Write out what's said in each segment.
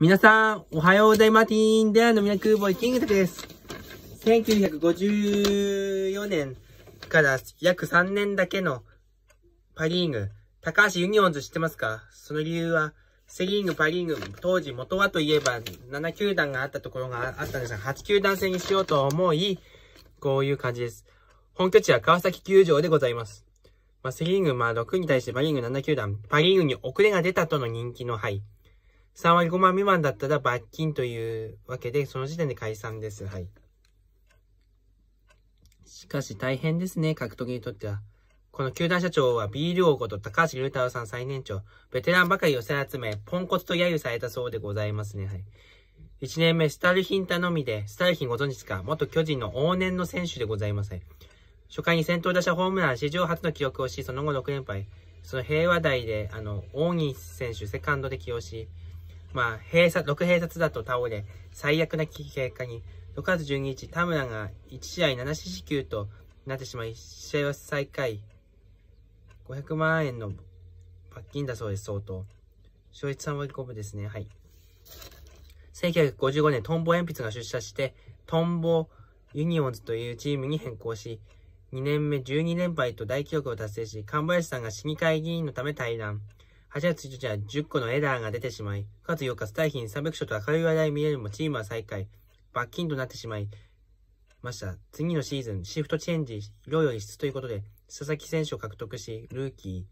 皆さん、おはようございます。ティーンデアのミラクーボイキングタクです。1954年から約3年だけのパリーグ、高橋ユニオンズ知ってますかその理由は、セリーグ、パリーグ、当時元はといえば7球団があったところがあったんですが、8球団制にしようと思い、こういう感じです。本拠地は川崎球場でございます。まあ、セリーグ、まあ6に対してパリーグ7球団、パリーグに遅れが出たとの人気の、はい。3割5万未満だったら罰金というわけで、その時点で解散です。はい。しかし大変ですね、格闘技にとっては。この球団社長はビール王こと高橋龍太郎さん最年長、ベテランばかり寄せ集め、ポンコツと揶揄されたそうでございますね。はい。1年目、スタルヒン頼みで、スタルヒンご存知ですか元巨人の往年の選手でございます。初回に先頭打者ホームラン史上初の記録をし、その後6連敗。その平和台で、あの、大西選手、セカンドで起用し、まあ、閉鎖、6閉殺だと倒れ、最悪な危機結果に、6月12日、田村が1試合7四死球となってしまい、試合は最下位。500万円の罰金だそうです、相当。勝率3割5分ですね、はい。1955年、トンボ鉛筆が出社して、トンボユニオンズというチームに変更し、2年目12連敗と大記録を達成し、神林さんが市議会議員のため退団。8月1日は10個のエラーが出てしまい、9月4日スタイヒン300勝と明るい話題見えるもチームは最下位、罰金となってしまいました。次のシーズン、シフトチェンジ、量より質ということで、佐々木選手を獲得し、ルーキ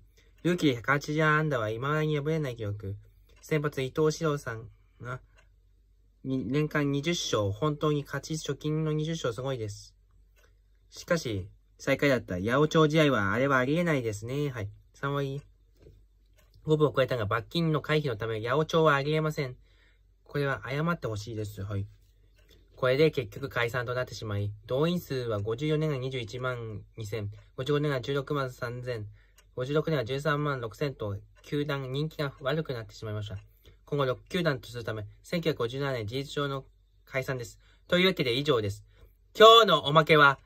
ー。ルーキーで180アンダーは未だに破れない記録。先発伊藤史郎さんが、年間20勝、本当に勝ち、貯金の20勝すごいです。しかし、最下位だった八百長試合はあれはありえないですね。はい。3割五分を超えたが罰金の回避のため、八百長はありえません。これは謝ってほしいです。はい。これで結局解散となってしまい、動員数は54年が21万2000、55年が16万3000、56年が13万6000と、球団人気が悪くなってしまいました。今後6球団とするため、1957年事実上の解散です。というわけで以上です。今日のおまけは、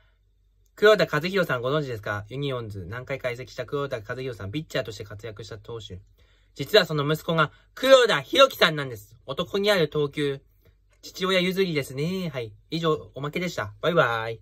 黒田和弘さんご存知ですかユニオンズ何回解析した黒田和弘さん、ピッチャーとして活躍した投手。実はその息子が黒田博樹さんなんです。男にある投球。父親譲りですね。はい。以上、おまけでした。バイバイ。